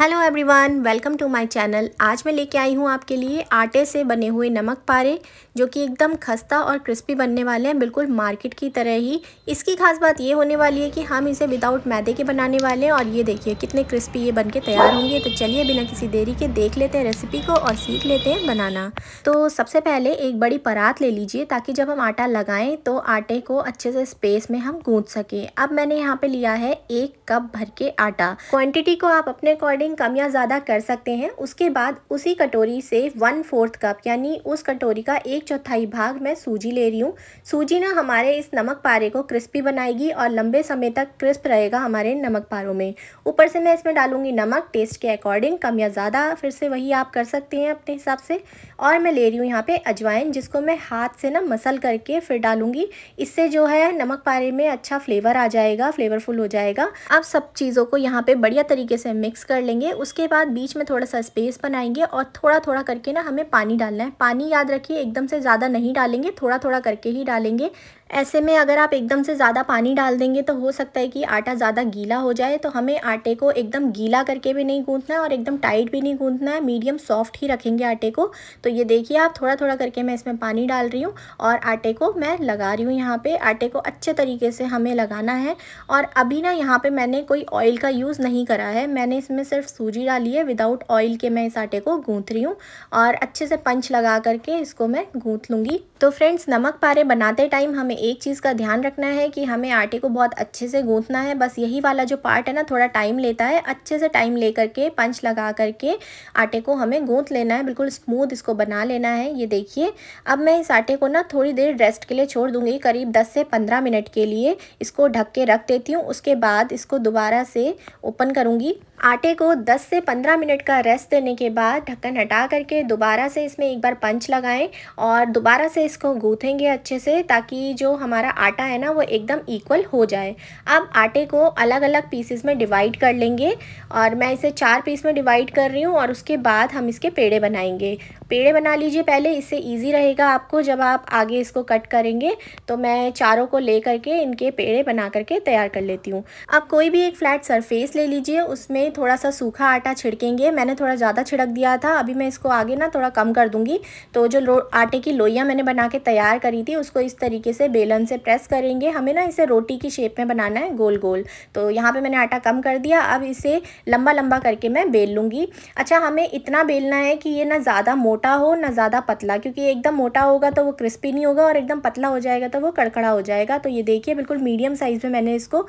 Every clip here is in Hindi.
hello everyone welcome to my channel आज मैं लेके आई हूँ आपके लिए आटे से बने हुए नमक पारे जो कि एकदम खस्ता और क्रिस्पी बनने वाले हैं बिल्कुल मार्केट की तरह ही इसकी खास बात ये होने वाली है कि हम इसे विदाउट मैदे के बनाने वाले हैं और ये देखिए कितने क्रिस्पी ये बन के तैयार होंगे तो चलिए बिना किसी देरी के देख लेते हैं रेसिपी को और सीख लेते हैं बनाना तो सबसे पहले एक बड़ी परात ले लीजिए ताकि जब हम आटा लगाएँ तो आटे को अच्छे से स्पेस में हम गूँध सकें अब मैंने यहाँ पर लिया है एक कप भर के आटा क्वान्टिटी को आप अपने अकॉर्डिंग अकॉर्डिंग कम या ज़्यादा कर सकते हैं उसके बाद उसी कटोरी से वन फोर्थ कप यानी उस कटोरी का एक चौथाई भाग मैं सूजी ले रही हूँ सूजी ना हमारे इस नमक पारे को क्रिस्पी बनाएगी और लंबे समय तक क्रिस्प रहेगा हमारे नमक पारों में ऊपर से मैं इसमें डालूंगी नमक टेस्ट के अकॉर्डिंग कम या ज़्यादा फिर से वही आप कर सकते हैं अपने हिसाब से और मैं ले रही हूँ यहाँ पर अजवाइन जिसको मैं हाथ से ना मसल करके फिर डालूँगी इससे जो है नमक पारे में अच्छा फ्लेवर आ जाएगा फ्लेवरफुल हो जाएगा आप सब चीज़ों को यहाँ पर बढ़िया तरीके से मिक्स कर लेंगे लेंगे उसके बाद बीच में थोड़ा सा स्पेस बनाएंगे और थोड़ा थोड़ा करके ना हमें पानी डालना है पानी याद रखिए एकदम से ज़्यादा नहीं डालेंगे थोड़ा थोड़ा करके ही डालेंगे ऐसे में अगर आप एकदम से ज़्यादा पानी डाल देंगे तो हो सकता है कि आटा ज़्यादा गीला हो जाए तो हमें आटे को एकदम गीला करके भी नहीं गूंथना है और एकदम टाइट भी नहीं गूंथना है मीडियम सॉफ्ट ही रखेंगे आटे को तो ये देखिए आप थोड़ा थोड़ा करके मैं इसमें पानी डाल रही हूँ और आटे को मैं लगा रही हूँ यहाँ पर आटे को अच्छे तरीके से हमें लगाना है और अभी ना यहाँ पर मैंने कोई ऑयल का यूज़ नहीं करा है मैंने इसमें सिर्फ सूजी डाली है विदाउट ऑयल के मैं इस आटे को गूँथ रही हूँ और अच्छे से पंच लगा करके इसको मैं गूँथ लूँगी तो फ्रेंड्स नमक पारे बनाते टाइम हमें एक चीज़ का ध्यान रखना है कि हमें आटे को बहुत अच्छे से गूँथना है बस यही वाला जो पार्ट है ना थोड़ा टाइम लेता है अच्छे से टाइम ले करके पंच लगा करके आटे को हमें गूँथ लेना है बिल्कुल स्मूथ इसको बना लेना है ये देखिए अब मैं इस आटे को ना थोड़ी देर रेस्ट के लिए छोड़ दूँगी करीब दस से पंद्रह मिनट के लिए इसको ढक के रख देती हूँ उसके बाद इसको दोबारा से ओपन करूँगी आटे को 10 से 15 मिनट का रेस्ट देने के बाद ढक्कन हटा करके दोबारा से इसमें एक बार पंच लगाएं और दोबारा से इसको गूँथेंगे अच्छे से ताकि जो हमारा आटा है ना वो एकदम इक्वल हो जाए अब आटे को अलग अलग पीसेस में डिवाइड कर लेंगे और मैं इसे चार पीस में डिवाइड कर रही हूँ और उसके बाद हम इसके पेड़े बनाएंगे पेड़े बना लीजिए पहले इससे ईजी रहेगा आपको जब आप आगे इसको कट करेंगे तो मैं चारों को ले करके इनके पेड़े बना करके तैयार कर लेती हूँ अब कोई भी एक फ्लैट सरफेस ले लीजिए उसमें में थोड़ा सा सूखा आटा छिड़केंगे मैंने थोड़ा ज़्यादा छिड़क दिया था अभी मैं इसको आगे ना थोड़ा कम कर दूँगी तो जो आटे की लोइयाँ मैंने बना के तैयार करी थी उसको इस तरीके से बेलन से प्रेस करेंगे हमें ना इसे रोटी की शेप में बनाना है गोल गोल तो यहाँ पर मैंने आटा कम कर दिया अब इसे लंबा लंबा करके मैं बेल लूँगी अच्छा हमें इतना बेलना है कि ये ना ज़्यादा मोटा हो ना ज़्यादा पतला क्योंकि एकदम मोटा होगा तो वो क्रिस्पी नहीं होगा और एकदम पतला हो जाएगा तो वो कड़कड़ा हो जाएगा तो ये देखिए बिल्कुल मीडियम साइज़ में मैंने इसको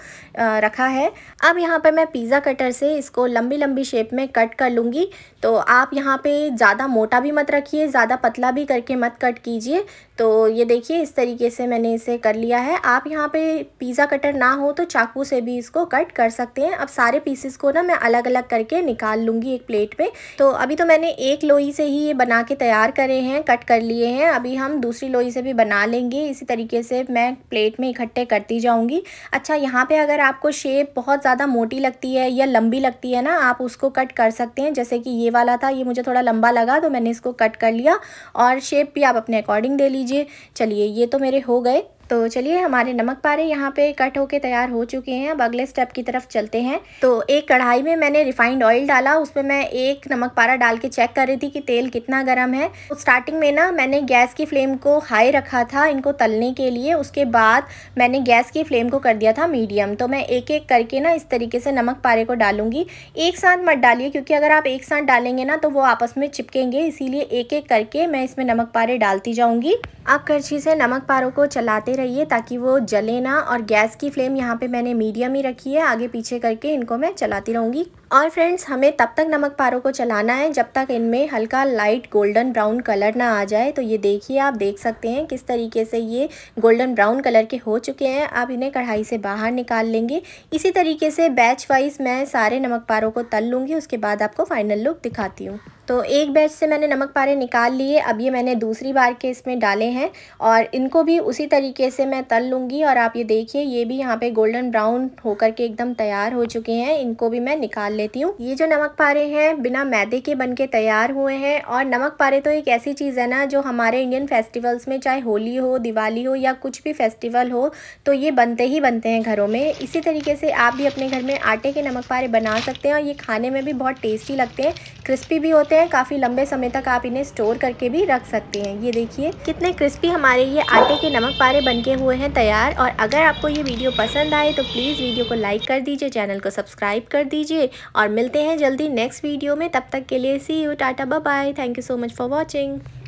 रखा है अब यहाँ पर मैं पिज़्ज़ा कटर से इस इसको लंबी लंबी शेप में कट कर लूँगी तो आप यहाँ पे ज़्यादा मोटा भी मत रखिए ज़्यादा पतला भी करके मत कट कीजिए तो ये देखिए इस तरीके से मैंने इसे कर लिया है आप यहाँ पे पिज़्ज़ा कटर ना हो तो चाकू से भी इसको कट कर सकते हैं अब सारे पीसेस को ना मैं अलग अलग करके निकाल लूँगी एक प्लेट में तो अभी तो मैंने एक लोई से ही ये बना के तैयार करे हैं कट कर लिए हैं अभी हम दूसरी लोई से भी बना लेंगे इसी तरीके से मैं प्लेट में इकट्ठे करती जाऊँगी अच्छा यहाँ पर अगर आपको शेप बहुत ज़्यादा मोटी लगती है या लंबी लगती है ना आप उसको कट कर सकते हैं जैसे कि ये वाला था ये मुझे थोड़ा लंबा लगा तो मैंने इसको कट कर लिया और शेप भी आप अपने अकॉर्डिंग दे लीजिए लीजिए चलिए ये तो मेरे हो गए तो चलिए हमारे नमक पारे यहाँ पे कट होके तैयार हो चुके हैं अब अगले स्टेप की तरफ चलते हैं तो एक कढ़ाई में मैंने रिफाइंड ऑयल डाला उसमें मैं एक नमक पारा डाल के चेक कर रही थी कि तेल कितना गर्म है तो स्टार्टिंग में ना मैंने गैस की फ्लेम को हाई रखा था इनको तलने के लिए उसके बाद मैंने गैस की फ्लेम को कर दिया था मीडियम तो मैं एक एक करके ना इस तरीके से नमक पारे को डालूंगी एक साथ मत डालिए क्योंकि अगर आप एक साथ डालेंगे ना तो वो आपस में चिपकेंगे इसीलिए एक एक करके मैं इसमें नमक पारे डालती जाऊँगी आप करछी से नमक पारों को चलाते रहिए ताकि वो जले ना और गैस की फ्लेम यहाँ पे मैंने मीडियम ही रखी है आगे पीछे करके इनको मैं चलाती रहूँगी और फ्रेंड्स हमें तब तक नमक पारों को चलाना है जब तक इनमें हल्का लाइट गोल्डन ब्राउन कलर ना आ जाए तो ये देखिए आप देख सकते हैं किस तरीके से ये गोल्डन ब्राउन कलर के हो चुके हैं आप इन्हें कढ़ाई से बाहर निकाल लेंगे इसी तरीके से बैच वाइज मैं सारे नमक पारों को तल लूँगी उसके बाद आपको फाइनल लुक दिखाती हूँ तो एक बैच से मैंने नमक पारे निकाल लिए अब ये मैंने दूसरी बार के इसमें डाले हैं और इनको भी उसी तरीके से मैं तल लूँगी और आप ये देखिए ये भी यहाँ पे गोल्डन ब्राउन होकर के एकदम तैयार हो चुके हैं इनको भी मैं निकाल लेती हूँ ये जो नमक पारे हैं बिना मैदे के बन के तैयार हुए हैं और नमक पारे तो एक ऐसी चीज़ है ना जो हमारे इंडियन फेस्टिवल्स में चाहे होली हो दिवाली हो या कुछ भी फेस्टिवल हो तो ये बनते ही बनते हैं घरों में इसी तरीके से आप भी अपने घर में आटे के नमक पारे बना सकते हैं और ये खाने में भी बहुत टेस्टी लगते हैं क्रिस्पी भी होते हैं हैं काफ़ी लंबे समय तक आप इन्हें स्टोर करके भी रख सकते हैं ये देखिए कितने क्रिस्पी हमारे ये आटे के नमक पारे बन के हुए हैं तैयार और अगर आपको ये वीडियो पसंद आए तो प्लीज़ वीडियो को लाइक कर दीजिए चैनल को सब्सक्राइब कर दीजिए और मिलते हैं जल्दी नेक्स्ट वीडियो में तब तक के लिए see you tata bye thank you so much for watching